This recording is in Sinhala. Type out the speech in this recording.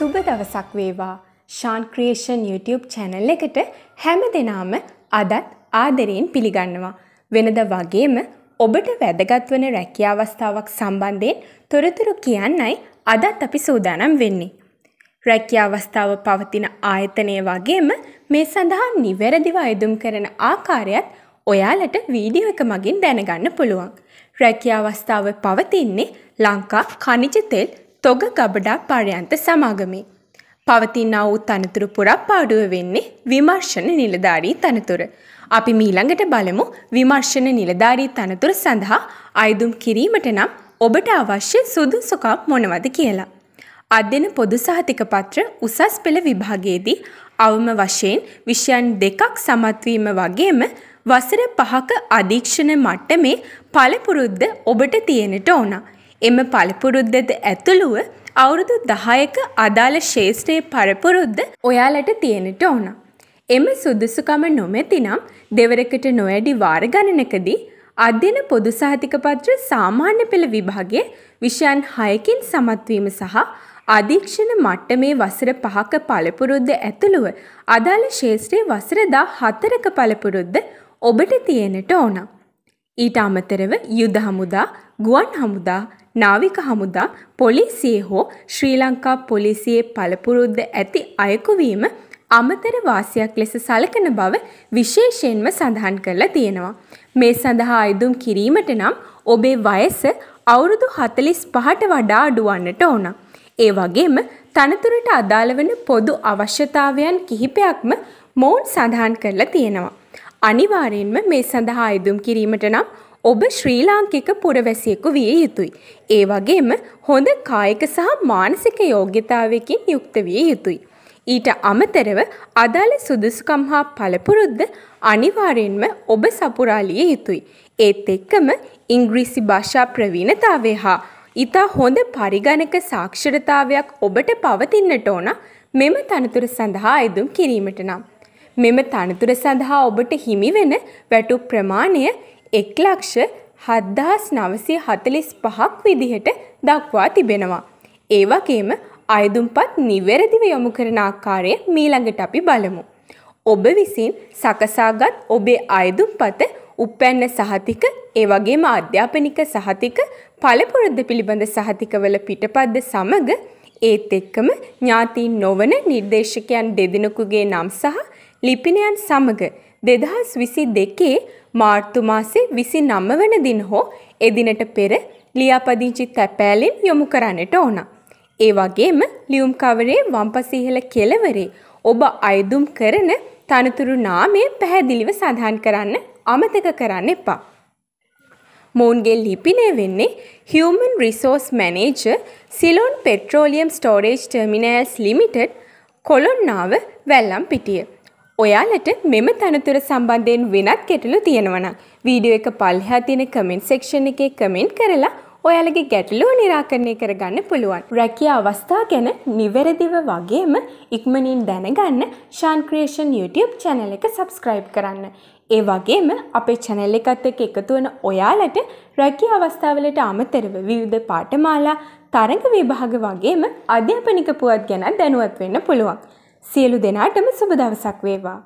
සුබ දවසක් වේවා ෂාන් ක්‍රියේෂන් YouTube channel එකට හැම දිනාම අදත් ආදරයෙන් පිළිගන්නවා. වෙනද වගේම ඔබට වැදගත් වන රැකියා අවස්ථාවක් සම්බන්ධයෙන් තොරතුරු කියන්නයි අදත් අපි සූදානම් වෙන්නේ. රැකියා අවස්ථාව පවතින ආයතනය වගේම මේ සඳහා නිවැරදිව අයදුම් කරන ආකාරයත් ඔයාලට වීඩියෝ එක මගින් දැනගන්න පුළුවන්. රැකියා අවස්ථාව පවතින්නේ ලංකා කනිජ තෙල් තොග ගබඩා පර්යන්ත සමාගමේ. පවතිනා වූ තනතුරු පුරප්පාඩුව වෙන්නේ විමර්ශන නිලධාරී තනතුර. අපි මීළඟට බලමු විමර්ශන නිලධාරී තනතුර සඳහා අයදුම් කිරීමට නම් ඔබට අවශ්‍ය සුදුසුකම් මොනවද කියලා. අධ්‍යන පොදු සහතික පත්‍ර උසස් පෙළ විභාගයේදී අවම වශයෙන් විෂයන් දෙකක් සමත්වීම වගේම වසර පහක අධීක්ෂණ මට්ටමේ පළපුරුද්ද ඔබට තියෙනට ඕනා. එම පළපුරුද්දද ඇතුළුව අවුරුදු දහයක අදාළ ශේෂත්‍රයේ පරපුරුද්ද ඔයාලට තියෙනට ඕන. එම සුදුසුකම නොමැතිනම් දෙවරකට නොවැඩි වාර ගණනකදී අධ්‍යන පොදු සහතික පත්‍ර සාමාන්‍ය පෙළ විභාගයේ විෂයන් 6කින් සමත්වීම සහ අධීක්ෂණ මට්ටමේ වසර 5ක පළපුරුද්ද ඇතුළුව අදාළ ශේෂ්ත්‍රයේ වසර 14ක පළපුරුද්ද ඔබට තියෙනට ඕන. ඊට අමතරව යුද හමුදා, ගුවන් හමුදා, නාවික හමුදා පොලිසියේ හෝ ශ්‍රී ලංකා පොලිසියේ පළපුරුද්ද ඇති අයකුවීම අමතර වාසියක් ලෙස සලකන බව විශේෂයෙන්ම සඳහන් කරලා තියෙනවා. මේ සඳහා අයදුම් කිරීමට නම් ඔබේ වයස අවුරුදු 45ට වඩා අඩු වන්නට ඕන. ඒ වගේම තනතුරට අදාළ වෙන පොදු අවශ්‍යතාවයන් කිහිපයක්ම මොවුන් සඳහන් කරලා තියෙනවා. අනිවාර්යෙන්ම මේ සඳහා අයදුම් කිරීමට නම් ඔබ ශ්‍රී ලාංකික පුරවැසියෙකු විය යුතුයි. ඒ වගේම හොඳ කායික සහ මානසික යෝග්‍යතාවයකින් යුක්ත විය යුතුයි. ඊට අමතරව අදාළ සුදුසුකම් හා පළපුරුද්ද අනිවාර්යෙන්ම ඔබ සපුරාලිය යුතුයි. ඒත් එක්කම ඉංග්‍රීසි භාෂා ප්‍රවීණතාවය හා ඉතා හොඳ පරිගණක සාක්ෂරතාවයක් ඔබට පවතින්නට ඕන මෙම තනතුර සඳහා අයදුම් කිරීමට නම්. මෙම තනතුර සඳහා ඔබට හිමිවෙන වැටු ප්‍රමාණය එක් ලක්ෂ හද්දාස් නවසය හතලිස් පහක් විදිහට දක්වා තිබෙනවා. ඒ වගේම අයදුම්පත් නිවැරදිව යොමු කරන ආකාරය මීළඟට අපි බලමු. ඔබ විසින් සකසාගත් ඔබේ අයදුම්පත උපැන්න සහතික ඒ වගේම අධ්‍යාපනික සහතික පළපුරුද්ද පිළිබඳ සහතිකවල පිටපද්ද සමග ඒත් එක්කම ඥාතීන් නොවන නිර්දේශකයන් දෙදෙනෙකුගේ නම් සහ ලිපිනයන් සමග දෙදහස් විසි දෙකේ මාර්තු මාසේ විසි නම්ම වන දින හෝ එදිනට පෙර ලියාපදිංචි තැපෑලෙන් යොමු කරන්නට ඕන. ඒ වගේම ලියුම් කවරේ වම්පසීහල කෙලවරේ ඔබ අයදුම් කරන තනතුරු නාමය පැහැදිලිව සඳහන් කරන්න අමතක කරන්න එපා. මොවන්ගේ ලිපිනය වෙන්නේ Human Resource Manager Ceylon petroleum storage terminals limited Kolonnawa Wellampitiya. ඔයාලට මෙම තනතුර සම්බන්ධයෙන් වෙනත් ගැටලු තියෙනවනම් වීඩියෝ එක පල්හා තියෙන කමෙන්ට් සෙක්ෂන් එකේ කමෙන්ට් කරලා ඔයාලගේ ගැටලුව නිරාකරණය කරගන්න පුළුවන්. රැකියා අවස්ථා ගැන නිවැරදිව වගේම ඉක්මනින් දැනගන්න ශාන් ක්‍රියේෂන් YouTube channel එක subscribe කරන්න. ඒ වගේම අපේ channel එකත් එක්ක එකතු වෙන ඔයාලට රැකියා අවස්ථාවලට අමතරව විවිධ පාඨමාලා, තරඟ විභාග වගේම අධ්‍යාපනික පුවත් ගැන දැනුවත් වෙන්න පුළුවන්. සියලු දෙනාටම සුබ දවසක් වේවා